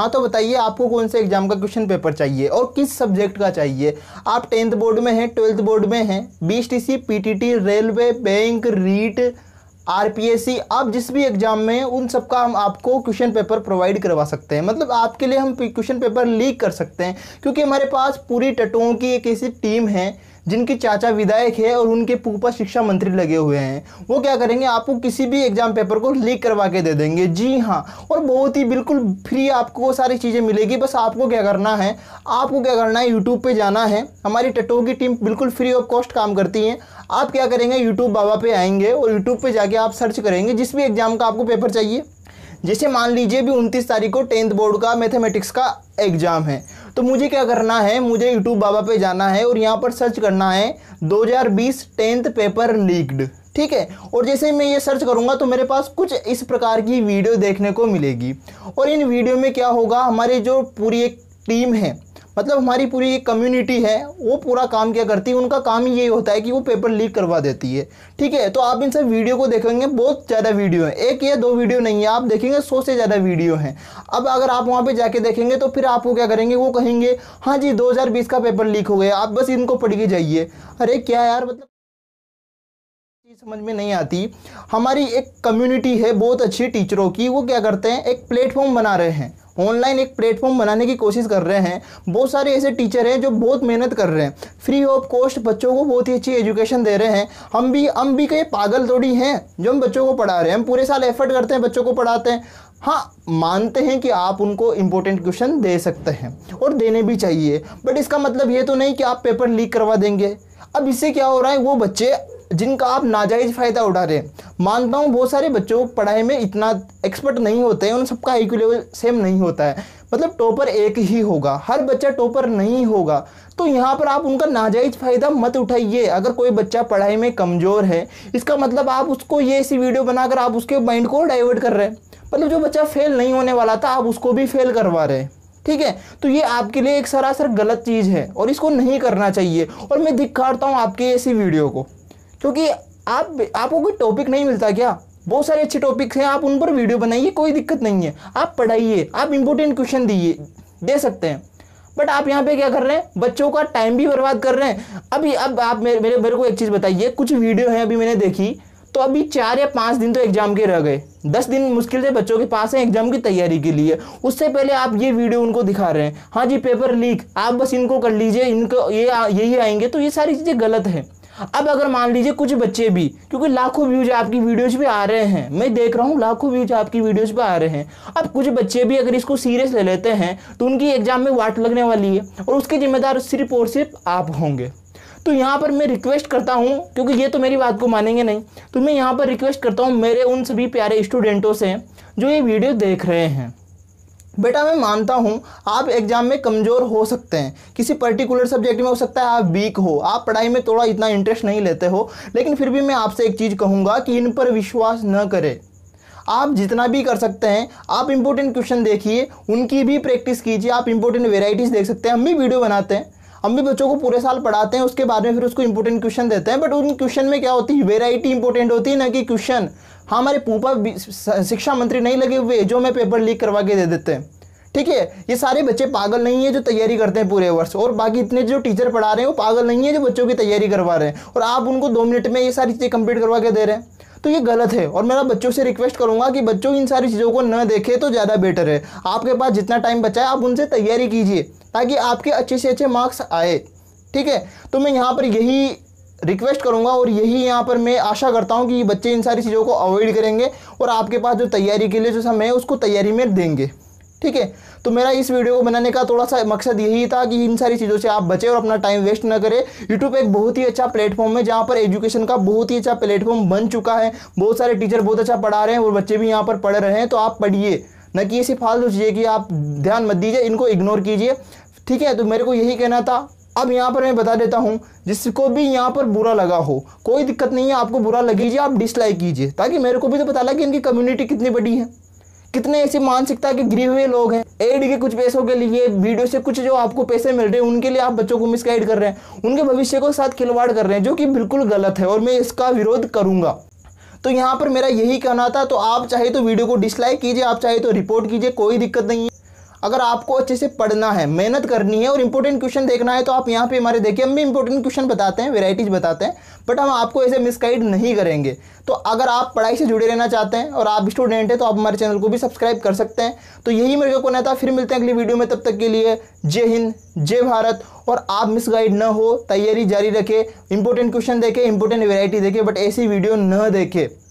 हाँ तो बताइए आपको कौन से एग्जाम का क्वेश्चन पेपर चाहिए और किस सब्जेक्ट का चाहिए आप टेंथ बोर्ड में हैं ट्वेल्थ बोर्ड में हैं B S T C P T T railway bank REET RPSC आप जिस भी एग्ज़ाम में उन सब का हम आपको क्वेश्चन पेपर प्रोवाइड करवा सकते हैं मतलब आपके लिए हम क्वेश्चन पेपर लीक कर सकते हैं क्योंकि हमारे पास पूरी टटुओं की एक ऐसी टीम है जिनके चाचा विधायक है और उनके पूपा शिक्षा मंत्री लगे हुए हैं वो क्या करेंगे आपको किसी भी एग्जाम पेपर को लीक करवा के दे देंगे जी हाँ और बहुत ही बिल्कुल फ्री आपको वो सारी चीज़ें मिलेगी बस आपको क्या करना है आपको क्या करना है यूट्यूब पे जाना है हमारी टटो की टीम बिल्कुल फ्री ऑफ कॉस्ट काम करती है आप क्या करेंगे यूट्यूब बाबा पे आएंगे और यूट्यूब पे जाके आप सर्च करेंगे जिस भी एग्ज़ाम का आपको पेपर चाहिए जैसे मान लीजिए भी उनतीस तारीख को टेंथ बोर्ड का मैथमेटिक्स का एग्ज़ाम है तो मुझे क्या करना है मुझे यूट्यूब बाबा पे जाना है और यहाँ पर सर्च करना है 2020 टेंथ पेपर लीक्ड ठीक है और जैसे ही मैं ये सर्च करूँगा तो मेरे पास कुछ इस प्रकार की वीडियो देखने को मिलेगी और इन वीडियो में क्या होगा हमारे जो पूरी एक टीम है मतलब हमारी पूरी एक कम्युनिटी है वो पूरा काम क्या करती है उनका काम ही यही होता है कि वो पेपर लीक करवा देती है ठीक है तो आप इन सब वीडियो को देखेंगे बहुत ज़्यादा वीडियो है एक या दो वीडियो नहीं है आप देखेंगे सौ से ज़्यादा वीडियो हैं अब अगर आप वहाँ पर जाके देखेंगे तो फिर आप वो क्या करेंगे वो कहेंगे हाँ जी दो का पेपर लीक हो गया आप बस इनको पढ़ के जाइए अरे क्या यार मतलब समझ में नहीं आती हमारी एक कम्युनिटी है बहुत अच्छी टीचरों की वो क्या करते हैं एक प्लेटफॉर्म बना रहे हैं ऑनलाइन एक प्लेटफॉर्म बनाने की कोशिश कर रहे हैं बहुत सारे ऐसे टीचर हैं जो बहुत मेहनत कर रहे हैं फ्री ऑफ कॉस्ट बच्चों को बहुत ही अच्छी एजुकेशन दे रहे हैं हम भी हम भी कई पागल थोड़ी हैं जो हम बच्चों को पढ़ा रहे हैं हम पूरे साल एफर्ट करते हैं बच्चों को पढ़ाते हैं हाँ मानते हैं कि आप उनको इम्पोर्टेंट क्वेश्चन दे सकते हैं और देने भी चाहिए बट इसका मतलब ये तो नहीं कि आप पेपर लीक करवा देंगे अब इससे क्या हो रहा है वो बच्चे जिनका आप नाजायज़ फ़ायदा उठा रहे हैं मानता हूँ बहुत सारे बच्चों पढ़ाई में इतना एक्सपर्ट नहीं होते हैं उन सबका आई लेवल सेम नहीं होता है मतलब टॉपर एक ही होगा हर बच्चा टॉपर नहीं होगा तो यहाँ पर आप उनका नाजायज़ फ़ायदा मत उठाइए अगर कोई बच्चा पढ़ाई में कमज़ोर है इसका मतलब आप उसको ये ऐसी वीडियो बनाकर आप उसके माइंड को डाइवर्ट कर रहे हैं मतलब जो बच्चा फेल नहीं होने वाला था आप उसको भी फेल करवा रहे हैं ठीक है तो ये आपके लिए एक सरासर गलत चीज़ है और इसको नहीं करना चाहिए और मैं दिखाता हूँ आपके ऐसी वीडियो को क्योंकि आप आपको कोई टॉपिक नहीं मिलता क्या बहुत सारे अच्छे टॉपिक्स हैं आप उन पर वीडियो बनाइए कोई दिक्कत नहीं है आप पढ़ाइए आप इंपॉर्टेंट क्वेश्चन दिए दे सकते हैं बट आप यहाँ पे क्या कर रहे हैं बच्चों का टाइम भी बर्बाद कर रहे हैं अभी अब आप मेरे मेरे मेरे को एक चीज़ बताइए कुछ वीडियो है अभी मैंने देखी तो अभी चार या पाँच दिन तो एग्जाम के रह गए दस दिन मुश्किल से बच्चों के पास हैं एग्जाम की तैयारी के लिए उससे पहले आप ये वीडियो उनको दिखा रहे हैं हाँ जी पेपर लीक आप बस इनको कर लीजिए इनको ये यही आएंगे तो ये सारी चीज़ें गलत हैं अब अगर मान लीजिए कुछ बच्चे भी क्योंकि लाखों व्यूज आपकी वीडियोज भी आ रहे हैं मैं देख रहा हूँ लाखों व्यूज आपकी वीडियोज भी आ रहे हैं अब कुछ बच्चे भी अगर इसको सीरियस ले लेते हैं तो उनकी एग्जाम में वाट लगने वाली है और उसके जिम्मेदार सिर्फ और सिर्फ आप होंगे तो यहाँ पर मैं रिक्वेस्ट करता हूँ क्योंकि ये तो मेरी बात को मानेंगे नहीं तो मैं यहाँ पर रिक्वेस्ट करता हूँ मेरे उन सभी प्यारे स्टूडेंटों से जो ये वीडियो देख रहे हैं बेटा मैं मानता हूँ आप एग्ज़ाम में कमज़ोर हो सकते हैं किसी पर्टिकुलर सब्जेक्ट में हो सकता है आप वीक हो आप पढ़ाई में थोड़ा इतना इंटरेस्ट नहीं लेते हो लेकिन फिर भी मैं आपसे एक चीज़ कहूँगा कि इन पर विश्वास न करें आप जितना भी कर सकते हैं आप इंपॉर्टेंट क्वेश्चन देखिए उनकी भी प्रैक्टिस कीजिए आप इंपॉर्टेंट वेराइटीज़ देख सकते हैं हम भी वीडियो बनाते हैं हम भी बच्चों को पूरे साल पढ़ाते हैं उसके बाद में फिर उसको इंपॉर्टेंट क्वेश्चन देते हैं बट उन क्वेश्चन में क्या होती है वेराइटी इंपॉर्टेंट होती है ना कि क्वेश्चन हाँ हमारे पूपा शिक्षा मंत्री नहीं लगे हुए जो हमें पेपर लीक करवा के दे देते हैं ठीक है ये सारे बच्चे पागल नहीं है जो तैयारी करते हैं पूरे वर्ष और बाकी इतने जो टीचर पढ़ा रहे हैं वो पागल नहीं है जो बच्चों की तैयारी करवा रहे हैं और आप उनको दो मिनट में ये सारी चीज़ें कंप्लीट करवा के दे रहे हैं तो ये गलत है और मैं बच्चों से रिक्वेस्ट करूंगा कि बच्चों इन सारी चीज़ों को न देखें तो ज़्यादा बेटर है आपके पास जितना टाइम बचा है आप उनसे तैयारी कीजिए ताकि आपके अच्छे से अच्छे मार्क्स आए ठीक है तो मैं यहाँ पर यही रिक्वेस्ट करूँगा और यही यहाँ पर मैं आशा करता हूँ कि बच्चे इन सारी चीज़ों को अवॉइड करेंगे और आपके पास जो तैयारी के लिए जो समय है उसको तैयारी में देंगे ठीक है तो मेरा इस वीडियो को बनाने का थोड़ा सा मकसद यही था कि इन सारी चीज़ों से आप बचें और अपना टाइम वेस्ट ना करें यूट्यूब एक बहुत ही अच्छा प्लेटफॉर्म है जहाँ पर एजुकेशन का बहुत ही अच्छा प्लेटफॉर्म बन चुका है बहुत सारे टीचर बहुत अच्छा पढ़ा रहे हैं और बच्चे भी यहाँ पर पढ़ रहे हैं तो आप पढ़िए ना कि ऐसी फालतू चीज़ें कि आप ध्यान मत दीजिए इनको इग्नोर कीजिए ठीक है तो मेरे को यही कहना था अब यहाँ पर मैं बता देता हूँ जिसको भी यहाँ पर बुरा लगा हो कोई दिक्कत नहीं है आपको बुरा लगीजिए आप डिसलाइक कीजिए ताकि मेरे को भी तो पता लगे इनकी कम्युनिटी कितनी बड़ी है कितने ऐसे मानसिकता के गिरे हुए लोग हैं एड के कुछ पैसों के लिए वीडियो से कुछ जो आपको पैसे मिल रहे हैं उनके लिए आप बच्चों को मिसगाइड कर रहे हैं उनके भविष्य को साथ खिलवाड़ कर रहे हैं जो कि बिल्कुल गलत है और मैं इसका विरोध करूंगा तो यहाँ पर मेरा यही कहना था तो आप चाहे तो वीडियो को डिसलाइक कीजिए आप चाहे तो रिपोर्ट कीजिए कोई दिक्कत नहीं है अगर आपको अच्छे से पढ़ना है मेहनत करनी है और इंपॉर्टेंट क्वेश्चन देखना है तो आप यहाँ पे हमारे देखिए हम भी इंपॉर्टेंट क्वेश्चन बताते हैं वेराइटीज़ बताते हैं बट हम आपको ऐसे मिसगाइड नहीं करेंगे तो अगर आप पढ़ाई से जुड़े रहना चाहते हैं और आप स्टूडेंट हैं तो आप हमारे चैनल को भी सब्सक्राइब कर सकते हैं तो यही मेरे को नहीं था फिर मिलते हैं अगली वीडियो में तब तक के लिए जय हिंद जय भारत और आप मिस गाइड न हो तैयारी जारी रखें इंपॉर्टेंट क्वेश्चन देखें इंपॉर्टेंट वेराइटी देखें बट ऐसी वीडियो न देखें